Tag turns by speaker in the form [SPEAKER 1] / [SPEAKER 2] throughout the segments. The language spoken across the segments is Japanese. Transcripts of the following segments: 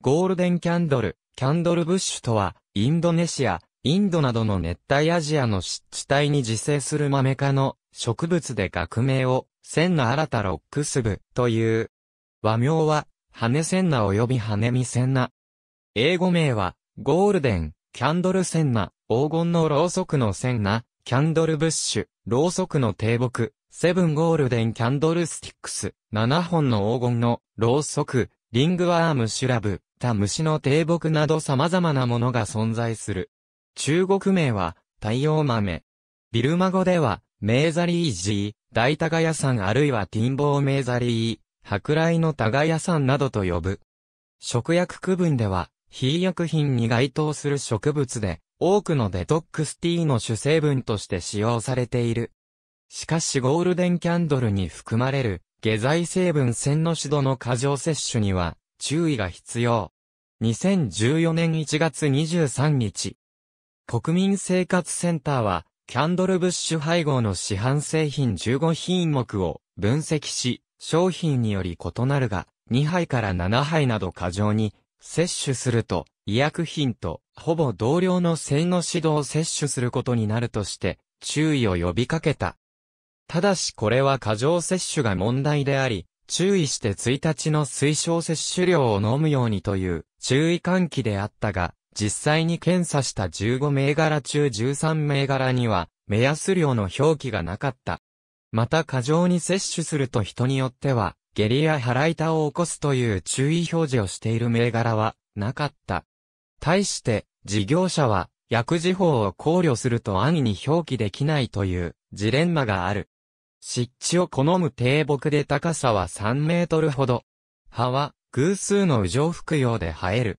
[SPEAKER 1] ゴールデンキャンドル、キャンドルブッシュとは、インドネシア、インドなどの熱帯アジアの湿地帯に自生する豆科の植物で学名を、センナ新たロックスブという。和名は、ハネセンナ及びハネミセンナ。英語名は、ゴールデン、キャンドルセンナ、黄金のろうそくのセンナ、キャンドルブッシュ、ろうそくの低木、セブンゴールデンキャンドルスティックス、7本の黄金のろうそく、リングワームシュラブ、った虫の低木など様々なものが存在する。中国名は、太陽豆。ビルマ語では、メーザリージー、大タガヤんあるいはティンボーメーザリー、舶来のタガヤんなどと呼ぶ。食薬区分では、非薬品に該当する植物で、多くのデトックスティーの主成分として使用されている。しかしゴールデンキャンドルに含まれる、下剤成分線の指導の過剰摂取には、注意が必要。2014年1月23日。国民生活センターは、キャンドルブッシュ配合の市販製品15品目を分析し、商品により異なるが、2杯から7杯など過剰に摂取すると、医薬品とほぼ同量の性の指導を摂取することになるとして、注意を呼びかけた。ただしこれは過剰摂取が問題であり、注意して1日の推奨摂取量を飲むようにという注意喚起であったが、実際に検査した15銘柄中13銘柄には、目安量の表記がなかった。また過剰に摂取すると人によっては、下痢や腹痛を起こすという注意表示をしている銘柄は、なかった。対して、事業者は、薬事法を考慮すると安易に表記できないという、ジレンマがある。湿地を好む低木で高さは3メートルほど。葉は偶数の羽上服用で生える。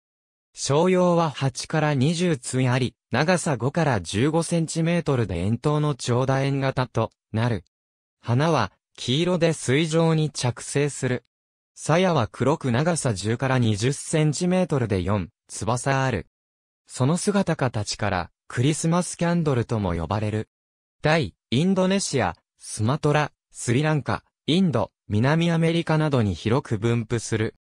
[SPEAKER 1] 商用は8から20つあり、長さ5から15センチメートルで円筒の長楕円型となる。花は黄色で水上に着生する。鞘は黒く長さ10から20センチメートルで4、翼ある。その姿形からクリスマスキャンドルとも呼ばれる。大、インドネシア、スマトラ、スリランカ、インド、南アメリカなどに広く分布する。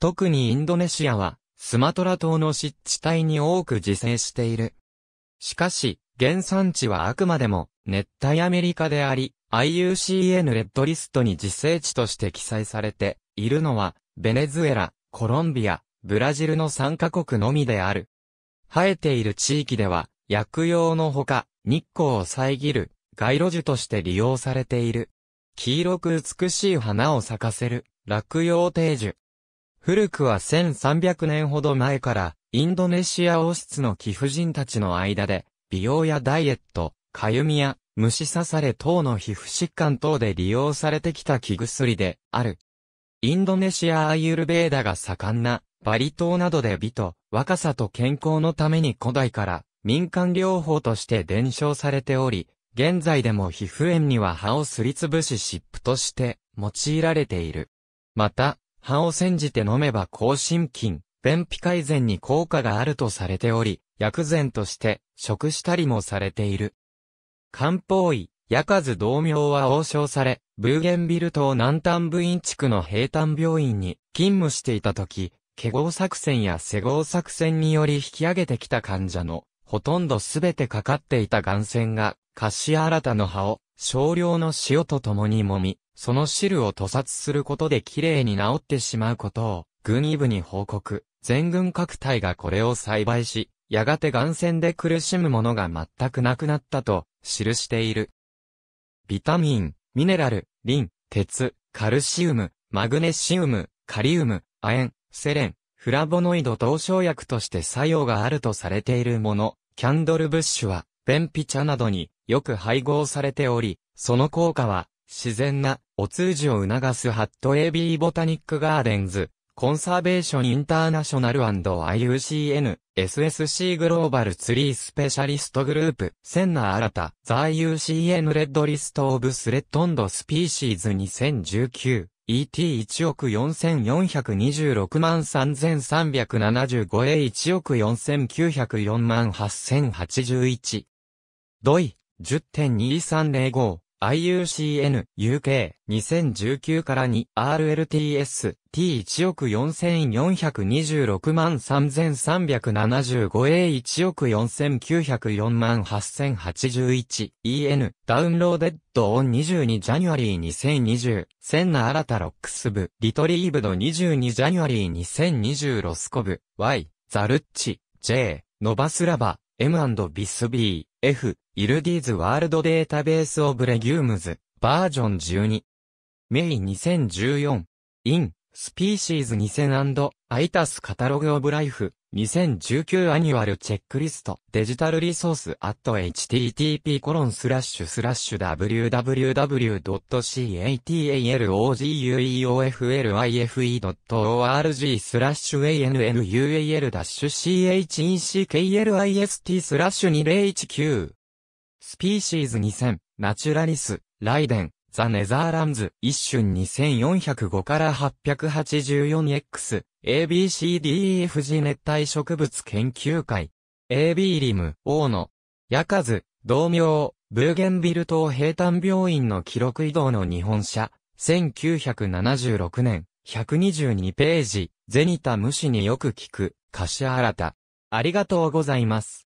[SPEAKER 1] 特にインドネシアは、スマトラ島の湿地帯に多く自生している。しかし、原産地はあくまでも、熱帯アメリカであり、IUCN レッドリストに自生地として記載されているのは、ベネズエラ、コロンビア、ブラジルの3カ国のみである。生えている地域では、薬用のほか、日光を遮る、街路樹として利用されている。黄色く美しい花を咲かせる、落葉定樹。古くは1300年ほど前から、インドネシア王室の貴婦人たちの間で、美容やダイエット、かゆみや、虫刺され等の皮膚疾患等で利用されてきた木薬で、ある。インドネシアアイユルベーダが盛んな、バリ島などで美と、若さと健康のために古代から、民間療法として伝承されており、現在でも皮膚炎には葉をすりつぶし湿布として用いられている。また、葉を煎じて飲めば抗心筋、便秘改善に効果があるとされており、薬膳として食したりもされている。漢方医、薬数同名は王将され、ブーゲンビル島南端部院地区の平坦病院に勤務していた時、化合作戦や施合作戦により引き上げてきた患者のほとんどすべてかかっていた眼線がカシアラタの葉を少量の塩と共に揉み、その汁を屠殺することで綺麗に治ってしまうことを、軍医部に報告。全軍各隊がこれを栽培し、やがて眼線で苦しむものが全くなくなったと、記している。ビタミン、ミネラル、リン、鉄、カルシウム、マグネシウム、カリウム、亜鉛、セレン、フラボノイド等症薬として作用があるとされているもの、キャンドルブッシュは、便秘茶などによく配合されており、その効果は、自然な、お通じを促すハット AB ボタニックガーデンズ、コンサベーションインターナショナル &IUCN、SSC グローバルツリースペシャリストグループ、センナ新た、ザ IUCN レッドリストオブスレッドンドスピーシーズ2019、ET1 億4426万 3375A1 億4904万8081。ドイ。10.2305 IUCN UK 2019から 2RLTS T1 億4426万 3375A1 億4904万 8081EN ダウンローデッドオン22ジャニュアリー2020センナ新たロックス部リトリーブド22ジャニュアリー2020ロスコブ Y ザルッチ J ノバスラバ M& ビ s B F、イルディーズワールドデータベースオブレギュームズ、バージョン12。メイ2014。イン、スピーシーズ2000アイタスカタログオブライフ2019アニュアルチェックリストデジタルリソースアット http コロンスラッシュスラッシュ www.catalogueoflife.org スラッシュ annual-checklist スラッシュ2019スピーシーズ2000ナチュラリスライデンザ・ネザーランズ、一瞬2405から 884X、ABCDEFG 熱帯植物研究会。AB リム、大の、ヤカズ、同名、ブーゲンビル島平坦病院の記録移動の日本社、1976年、122ページ、ゼニタ無視によく聞く、柏新た。ありがとうございます。